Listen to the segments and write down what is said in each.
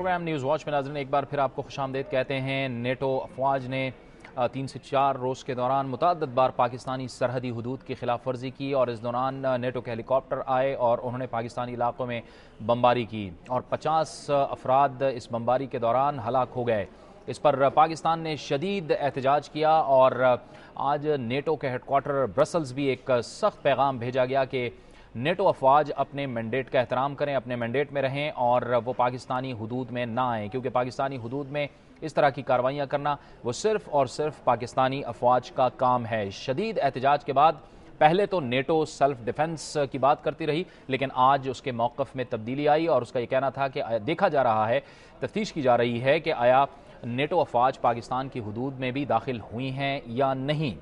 Programme news watch में नाजरन एक बार फिर आपको खुश आमदेद कहते हैं नेटो अफवाज ने तीन से चार रोज़ के दौरान मुतद बार पाकिस्तानी सरहदी हदूद की खिलाफ वर्जी की और इस दौरान नेटो के हेलीकॉप्टर आए और उन्होंने पाकिस्तानी इलाकों में बमबारी की और पचास अफराद इस बमबारी के दौरान हलाक हो गए इस पर पाकिस्तान ने शदीद एहतजाज किया और आज नेटो के हेडकोार्टर ब्रसल्स भी एक सख्त पैगाम भेजा गया कि नेटो अफवाज अपने मैंडेट का एहतराम करें अपने मैंडेट में रहें और वो पाकिस्तानी हदूद में ना आएँ क्योंकि पाकिस्तानी हदूद में इस तरह की कार्रवाइयाँ करना वो सिर्फ और सिर्फ पाकिस्तानी अफवाज का काम है शदीद एहतजाज के बाद पहले तो नेटो सेल्फ डिफेंस की बात करती रही लेकिन आज उसके मौक़ में तब्दीली आई और उसका ये कहना था कि देखा जा रहा है तफ्तीश की जा रही है कि आया नेटो अफवाज पाकिस्तान की हदूद में भी दाखिल हुई हैं या नहीं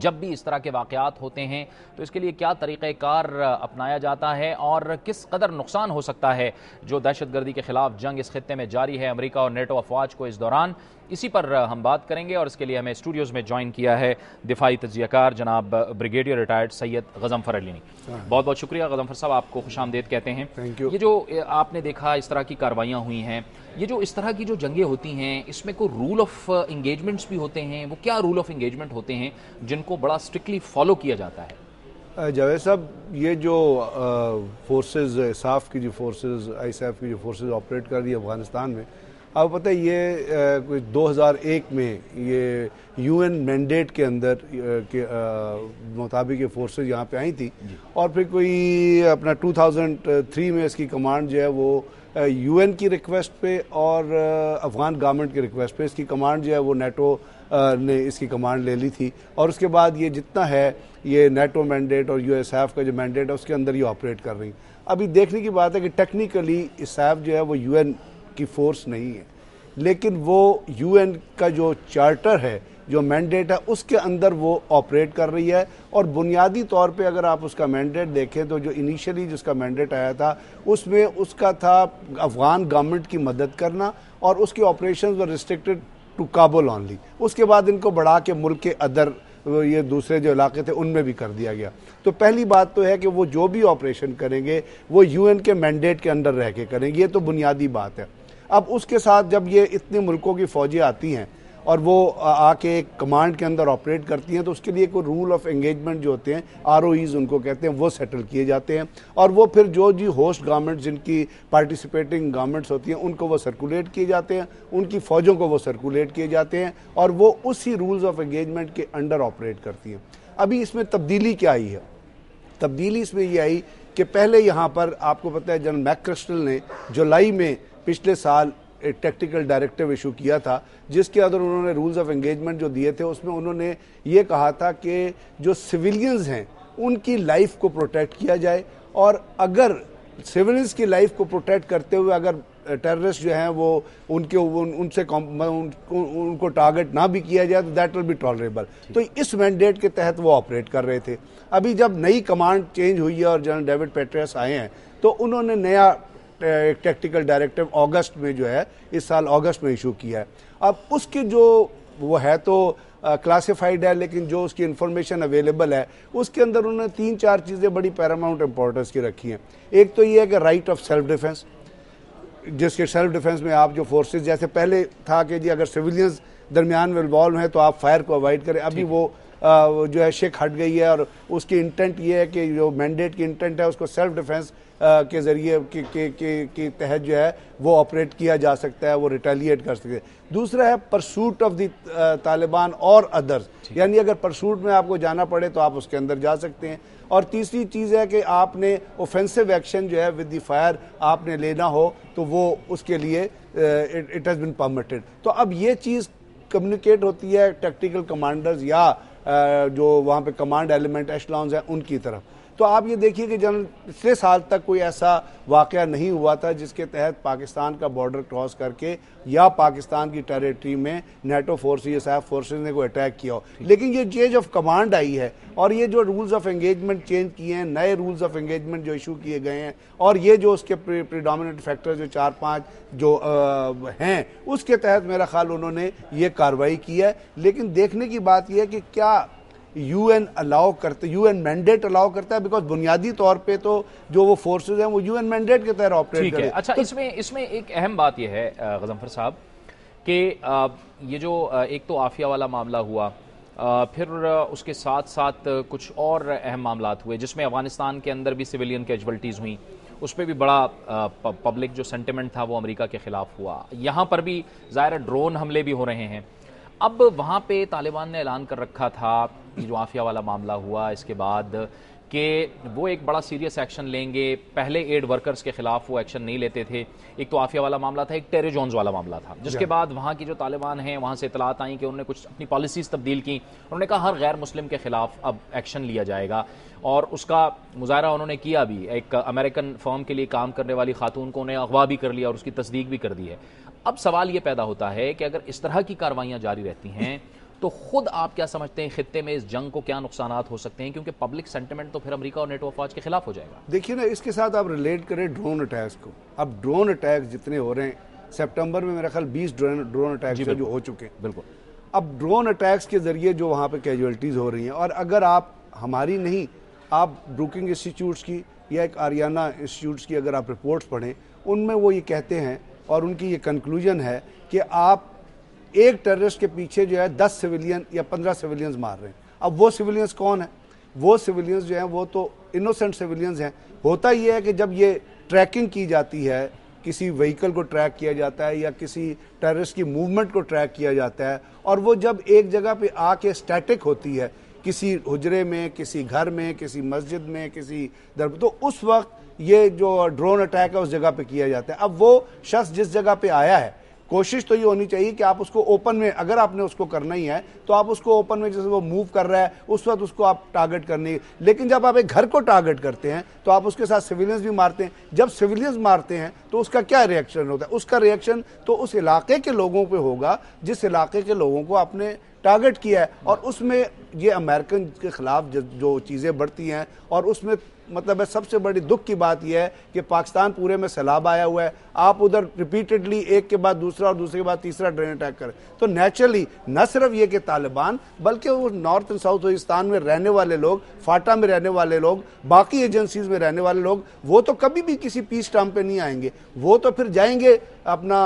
जब भी इस तरह के वाकत होते हैं तो इसके लिए क्या तरीक़ार अपनाया जाता है और किस कदर नुकसान हो सकता है जो दहशत गर्दी के खिलाफ जंग इस खत्े में जारी है अमरीका और नेटो अफवाज को इस दौरान इसी पर हम बात करेंगे और इसके लिए हमें स्टूडियोज़ में ज्वाइन किया है दिफाई तजियाकार जनाब ब्रिगेडियर रिटायर्ड सैयद गजम्फर अली ने हाँ। बहुत बहुत शुक्रिया गजम्फर साहब आपको खुश आमदेद कहते हैं थैंक यू ये जो आपने देखा इस तरह की कार्रवाइयाँ हुई हैं ये जो इस तरह की जो जंगें होती हैं इसमें कोई रूल ऑफ इंगेजमेंट्स भी होते हैं वो क्या रूल ऑफ इंगेजमेंट होते हैं जिनको बड़ा स्ट्रिक्टली फॉलो किया जाता है जावेद साहब ये जो फोर्सेस साफ की जो फोर्सेस आईएसएफ की जो फोर्सेस ऑपरेट कर रही है अफगानिस्तान में आपको पता है ये हज़ार 2001 में ये यूएन मैंडेट के अंदर के मुताबिक ये फोर्सेज यहाँ पे आई थी और फिर कोई अपना 2003 में इसकी कमांड जो है वो यूएन की रिक्वेस्ट पे और अफगान गवर्नमेंट की रिक्वेस्ट पे इसकी कमांड जो है वो नेटो ने इसकी कमांड ले ली थी और उसके बाद ये जितना है ये नेटो मैंडेट और यू का जो मैंडेट है उसके अंदर ये ऑपरेट कर रही अभी देखने की बात है कि टेक्निकली इस जो है वो यू की फोर्स नहीं है लेकिन वो यूएन का जो चार्टर है जो मैंडेट है उसके अंदर वो ऑपरेट कर रही है और बुनियादी तौर पे अगर आप उसका मैंडेट देखें तो जो इनिशियली जिसका मैंडेट आया था उसमें उसका था अफ़गान गवर्नमेंट की मदद करना और उसके operation were restricted to Kabul only उसके बाद इनको बढ़ा के मुल्क के अदर ये दूसरे जो इलाके थे उनमें भी कर दिया गया तो पहली बात तो है कि वो जो भी ऑपरेशन करेंगे वो यूएन के मैंडेट के अंडर रह के करेंगे ये तो बुनियादी बात है अब उसके साथ जब ये इतने मुल्कों की फ़ौजें आती हैं और वो आके एक कमांड के अंदर ऑपरेट करती हैं तो उसके लिए कोई रूल ऑफ एंगेजमेंट जो होते हैं आर उनको कहते हैं वो सेटल किए जाते हैं और वो फिर जो जी होस्ट गवर्नमेंट्स जिनकी पार्टिसिपेटिंग गवर्नमेंट्स होती हैं उनको वो सर्कुलेट किए जाते हैं उनकी फ़ौजों को वो सर्कुलेट किए जाते हैं और वो उसी रूल्स ऑफ एंगेजमेंट के अंडर ऑपरेट करती हैं अभी इसमें तब्दीली क्या आई है तब्दीली इसमें ये आई कि पहले यहाँ पर आपको पता है जनरल मैक्रस्टल ने जुलाई में पिछले साल एक टेक्टिकल डायरेक्टिव इशू किया था जिसके अंदर उन्होंने रूल्स ऑफ एंगेजमेंट जो दिए थे उसमें उन्होंने ये कहा था कि जो सिविलियंस हैं उनकी लाइफ को प्रोटेक्ट किया जाए और अगर सिविलियंस की लाइफ को प्रोटेक्ट करते हुए अगर टेररिस्ट जो हैं वो उनके उन, उनसे उन, उनको टारगेट ना भी किया जाए तो दैट विल बी टॉलरेबल तो इस मैंडेट के तहत वो ऑपरेट कर रहे थे अभी जब नई कमांड चेंज हुई है और जनरल डेविड पेट्रियस आए हैं तो उन्होंने नया एक टेक्टिकल डायरेक्टिव अगस्त में जो है इस साल अगस्त में इशू किया है अब उसकी जो वो है तो क्लासिफाइड है लेकिन जो उसकी इन्फॉर्मेशन अवेलेबल है उसके अंदर उन्होंने तीन चार चीज़ें बड़ी पैरामाउंट इंपॉर्टेंस की रखी हैं एक तो ये है कि राइट ऑफ सेल्फ डिफेंस जिसके सेल्फ डिफेंस में आप जो फोर्सेस जैसे पहले था कि जी अगर सिविलियंस दरमियान में इन्वॉल्व हैं तो आप फायर को अवॉइड करें अभी वो आ, जो है शेख हट गई है और उसकी इंटेंट ये है कि जो मैंडेट की इंटेंट है उसको सेल्फ डिफेंस के जरिए के, के, के, के तहत जो है वो ऑपरेट किया जा सकता है वो रिटेलिएट कर सकते हैं दूसरा है परसूट ऑफ दी तालिबान और अदर्स यानी अगर परसूट में आपको जाना पड़े तो आप उसके अंदर जा सकते हैं और तीसरी चीज़ है कि आपने ऑफेंसिव एक्शन जो है विद द फायर आपने लेना हो तो वो उसके लिए इट हैज़ बिन परमिटेड तो अब ये चीज़ कम्युनिकेट होती है टेक्टिकल कमांडर्स या जो वहाँ पे कमांड एलिमेंट एशलॉन्स हैं उनकी तरफ तो आप ये देखिए कि जनरल पिछले साल तक कोई ऐसा वाक़ नहीं हुआ था जिसके तहत पाकिस्तान का बॉर्डर क्रॉस करके या पाकिस्तान की टेरिटरी में नेटो फोर्स या साफ फोर्सेज ने कोई अटैक किया हो लेकिन ये चेंज ऑफ कमांड आई है और ये जो रूल्स ऑफ एंगेजमेंट चेंज किए हैं नए रूल्स ऑफ एंगेजमेंट जो इशू किए गए हैं और ये जो उसके प्रिडामिनेंट फैक्टर जो चार पाँच जो हैं उसके तहत मेरा ख्याल उन्होंने ये कार्रवाई की है लेकिन देखने की बात यह है कि क्या यूएन अलाउ करते यूएन मैंडेट अलाउ करता है बिकॉज बुनियादी तौर पे तो जो वो फोर्सेज हैं वो यूएन मैंडेट के तहत ऑपरेट करें अच्छा तो इसमें इसमें एक अहम बात यह है गजम्फर साहब कि ये जो एक तो आफिया वाला मामला हुआ फिर उसके साथ साथ कुछ और अहम मामला हुए जिसमें अफगानिस्तान के अंदर भी सिविलियन कैजुअल्टीज़ हुई उस पर भी बड़ा पब्लिक जो सेंटिमेंट था वो अमेरिका के खिलाफ हुआ यहाँ पर भी ज़ाहिर ड्रोन हमले भी हो रहे हैं अब वहाँ पे तालिबान ने ऐलान कर रखा था जो आफिया वाला मामला हुआ इसके बाद कि वो एक बड़ा सीरियस एक्शन लेंगे पहले एड वर्कर्स के खिलाफ वो एक्शन नहीं लेते थे एक तो आफिया वाला मामला था एक टेरे जोन्स वाला मामला था जिसके बाद वहाँ की जो तालिबान हैं वहाँ से इतलात आई कि उन्होंने कुछ अपनी पॉलिसीज तब्दील की उन्होंने कहा हर गैर मुस्लिम के खिलाफ अब एक्शन लिया जाएगा और उसका मुजाहरा उन्होंने किया भी एक अमेरिकन फॉर्म के लिए काम करने वाली खातून को उन्हें अगवा भी कर लिया और उसकी तस्दीक भी कर दी है अब सवाल ये पैदा होता है कि अगर इस तरह की कार्रवाइयाँ जारी रहती हैं तो खुद आप क्या समझते हैं खत्े में इस जंग को क्या नुकसान हो सकते हैं क्योंकि पब्लिक सेंटिमेंट तो फिर अमेरिका और नेटो अफवाज के खिलाफ हो जाएगा देखिए ना इसके साथ आप रिलेट करें ड्रोन अटैक्स को अब ड्रोन अटैक जितने हो रहे हैं सेप्टेम्बर में मेरा ख्याल बीस ड्रोन ड्रोन अटैक जो हो चुके हैं बिल्कुल अब ड्रोन अटैक्स के जरिए जो वहाँ पे कैजुअलिटीज़ हो रही हैं और अगर आप हमारी नहीं आप ब्रुकिंग इंस्टीट्यूट्स की या एक आरियाना इंस्टीट्यूट्स की अगर आप रिपोर्ट्स पढ़ें उनमें वो ये कहते हैं और उनकी ये कंक्लूजन है कि आप एक टेररिस्ट के पीछे जो है दस सिविलियन या पंद्रह सिविलियंस मार रहे हैं अब वो सिविलियंस कौन है वो सिविलियंस जो हैं वो तो इनोसेंट सिविलियंस हैं होता ये है कि जब ये ट्रैकिंग की जाती है किसी व्हीकल को ट्रैक किया जाता है या किसी टेररिस्ट की मूवमेंट को ट्रैक किया जाता है और वो जब एक जगह पे आके स्टैटिक होती है किसी हजरे में किसी घर में किसी मस्जिद में किसी दर तो उस वक्त ये जो ड्रोन अटैक है उस जगह पे किया जाता है अब वो शख्स जिस जगह पे आया है कोशिश तो ये होनी चाहिए कि आप उसको ओपन में अगर आपने उसको करना ही है तो आप उसको ओपन में जैसे वो मूव कर रहा है उस वक्त उसको आप टारगेट करनी लेकिन जब आप एक घर को टारगेट करते हैं तो आप उसके साथ सिविलियंस भी मारते हैं जब सिविलियंस मारते हैं तो उसका क्या रिएक्शन होता है उसका रिएक्शन तो उस इलाके के लोगों पर होगा जिस इलाके के लोगों को आपने टारगेट किया है और उसमें ये अमेरिकन के खिलाफ जो चीज़ें बढ़ती हैं और उसमें मतलब है सबसे बड़ी दुख की बात यह है कि पाकिस्तान पूरे में सैलाब आया हुआ है आप उधर रिपीटेडली एक के बाद दूसरा और दूसरे के बाद तीसरा ड्रेन अटैक करें तो नेचुरली न सिर्फ ये कि तालिबान बल्कि वो नॉर्थ एंड साउथ वजिस्तान में रहने वाले लोग फाटा में रहने वाले लोग बाकी एजेंसीज में रहने वाले लोग वो तो कभी भी किसी पीस टर्म पर नहीं आएंगे वो तो फिर जाएंगे अपना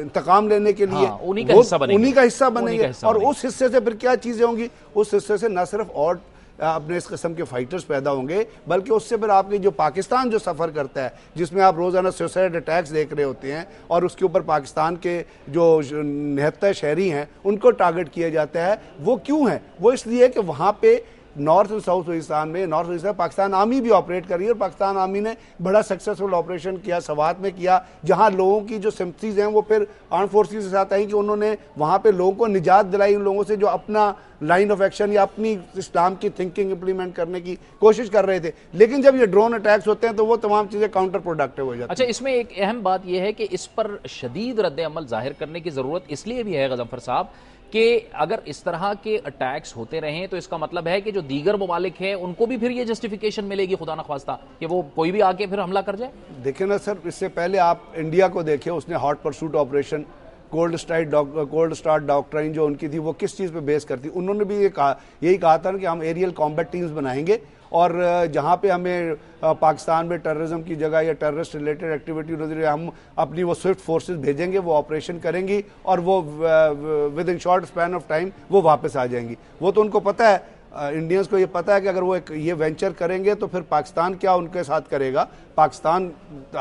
इंतकाम लेने के लिए हाँ, उन्हीं का हिस्सा बनेंगे, उन्हीं का हिस्सा बनेंगे और उस हिस्से से फिर क्या चीज़ें होंगी उस हिस्से से न सिर्फ और अपने इस किस्म के फाइटर्स पैदा होंगे बल्कि उससे फिर आपके जो पाकिस्तान जो सफ़र करता है जिसमें आप रोज़ाना सुसाइड अटैक्स देख रहे होते हैं और उसके ऊपर पाकिस्तान के जो नहत्ता शहरी हैं उनको टारगेट किया जाता है वो क्यों है वो इसलिए कि वहाँ पर नॉर्थ और साउथ वजिस्तान में नॉर्थ वजिस्तान पाकिस्तान आर्मी भी ऑपरेट करी और पाकिस्तान आर्मी ने बड़ा सक्सेसफुल ऑपरेशन किया सवात में किया जहाँ लोगों की जो सिम्पथीज हैं वो फिर आर्म फोर्सेज के साथ आई कि उन्होंने वहाँ पर लोगों को निजात दिलाई उन लोगों से जो अपना लाइन ऑफ एक्शन या अपनी इस्लाम की थिंकिंग इंप्लीमेंट करने की कोशिश कर रहे थे लेकिन जब ये ड्रोन अटैक्स होते हैं तो वो तमाम चीज़ें काउंटर प्रोडक्टिव हो जाती अच्छा इसमें एक अहम बात यह है कि इस पर शदीद रद्द अमल जाहिर करने की ज़रूरत इसलिए भी है गजफ़र साहब कि अगर इस तरह के अटैक्स होते रहे तो इसका मतलब है कि जो दीगर ममालिक हैं उनको भी फिर ये जस्टिफिकेशन मिलेगी खुदा ना खास्ता कि वो कोई भी आके फिर हमला कर जाए देखिए ना सर इससे पहले आप इंडिया को देखिए उसने हॉट परसूट ऑपरेशन कोल्ड स्टाइट कोल्ड स्टार्ट डॉक्ट्राइन जो उनकी थी वो किस चीज़ पे बेस करती उन्होंने भी ये कहा यही कहा था कि हम एरियल कॉम्बैट टीम्स बनाएंगे और जहाँ पे हमें पाकिस्तान में टेररिज्म की जगह या टेररिस्ट रिलेटेड एक्टिविटी नजर हम अपनी वो स्विफ्ट फोर्सेस भेजेंगे वो ऑपरेशन करेंगी और वो within short span of time वो वापस आ जाएंगी वो तो उनको पता है इंडियंस को ये पता है कि अगर वो एक ये वेंचर करेंगे तो फिर पाकिस्तान क्या उनके साथ करेगा पाकिस्तान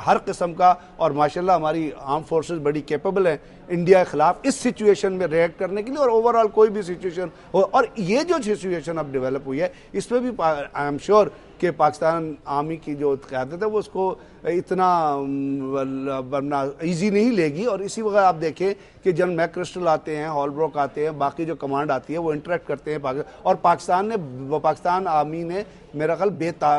हर किस्म का और माशाल्लाह हमारी आर्म फोर्सेस बड़ी कैपेबल हैं इंडिया के ख़िलाफ़ इस सिचुएशन में रिएक्ट करने के लिए और ओवरऑल कोई भी सिचुएशन हो और ये जो सिचुएशन अब डेवलप हुई है इसमें भी आई एम श्योर कि पाकिस्तान आर्मी की जो क्यादत है वो उसको इतना बनना ईजी नहीं लेगी और इसी वजह आप देखें कि जनरल मैक्रिस्टल आते हैं हॉलब्रोक आते हैं बाकी जो कमांड आती है वो इंटरेक्ट करते हैं पाकिस्तान और पाकिस्तान ने पाकिस्तान आर्मी ने मेरा ख्याल बेता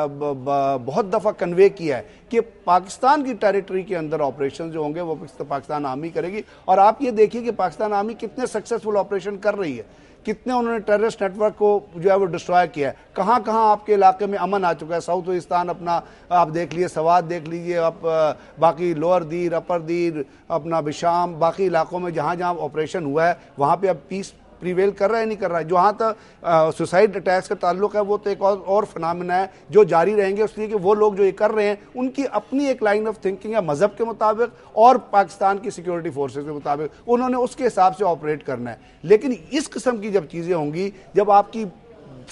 बहुत दफ़ा कन्वे किया है कि पाकिस्तान की टेरिटरी के अंदर ऑपरेशन जो होंगे वो पाकिस्तान आर्मी करेगी और आप ये देखिए कि पाकिस्तान आर्मी कितने सक्सेसफुल ऑपरेशन कर रही है कितने उन्होंने टेररिस्ट नेटवर्क को जो है वो डिस्ट्रॉय किया है कहाँ कहाँ आपके इलाके में अमन आ चुका है साउथ वस्तान अपना आप देख लीजिए सवाद देख लीजिए आप बाकी लोअर दीर अपर दीर अपना बिशाम बाकी इलाकों में जहाँ जहाँ ऑपरेशन हुआ है वहाँ पर अब पीस प्रिवेल कर रहा है नहीं कर रहा है जहाँ तक सुसाइड अटैक्स का ताल्लुक है वो तो एक और और फनामिना है जो जारी रहेंगे इसलिए कि वो लोग जो ये कर रहे हैं उनकी अपनी एक लाइन ऑफ थिंकिंग है मज़हब के मुताबिक और पाकिस्तान की सिक्योरिटी फोर्सेज के मुताबिक उन्होंने उसके हिसाब से ऑपरेट करना है लेकिन इस किस्म की जब चीज़ें होंगी जब आपकी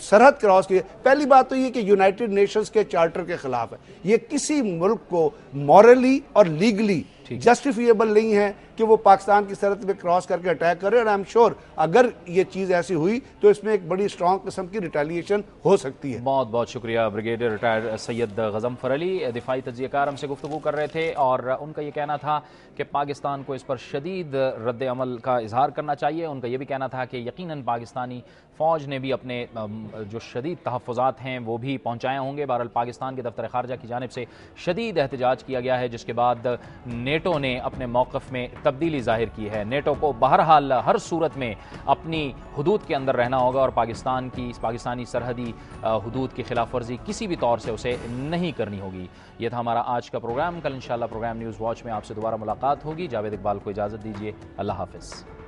सरहद क्रॉस की पहली बात तो ये कि यूनाइटेड नेशंस के चार्टर के खिलाफ है ये किसी मुल्क को मॉरली और लीगली जस्टिफिएबल नहीं है कि वो पाकिस्तान की सरहद में क्रॉस करके अटैक करें और आई एम श्योर अगर ये चीज़ ऐसी हुई तो इसमें एक बड़ी स्ट्रॉन्ग किस्म की रिटेलिएशन हो सकती है बहुत बहुत शुक्रिया ब्रिगेडियर रिटायर्ड सैयद गजम्फर अली दिफाई तजयकार हमसे गुफ्तु कर रहे थे और उनका ये कहना था कि पाकिस्तान को इस पर शदीद रद्द अमल का इजहार करना चाहिए उनका यह भी कहना था कि यकीन पाकिस्तानी फ़ौज ने भी अपने जो शदीद तहफ़ात हैं वो भी पहुँचाए होंगे बहरहाल पाकिस्तान के दफ्तर खारजा की जानब से शदीद एहतजाज किया गया है जिसके बाद नेटो ने अपने मौक़ में तब्दीली जाहिर की है नेटो को बहरहाल हर सूरत में अपनी हदूद के अंदर रहना होगा और पाकिस्तान की पाकिस्तानी सरहदी हदूद की खिलाफ वर्जी किसी भी तौर से उसे नहीं करनी होगी यह था हमारा आज का प्रोग्राम कल इंशाल्लाह प्रोग्राम न्यूज़ वॉच में आपसे दोबारा मुलाकात होगी जावेद इकबाल को इजाज़त दीजिए अल्लाह हाफिज़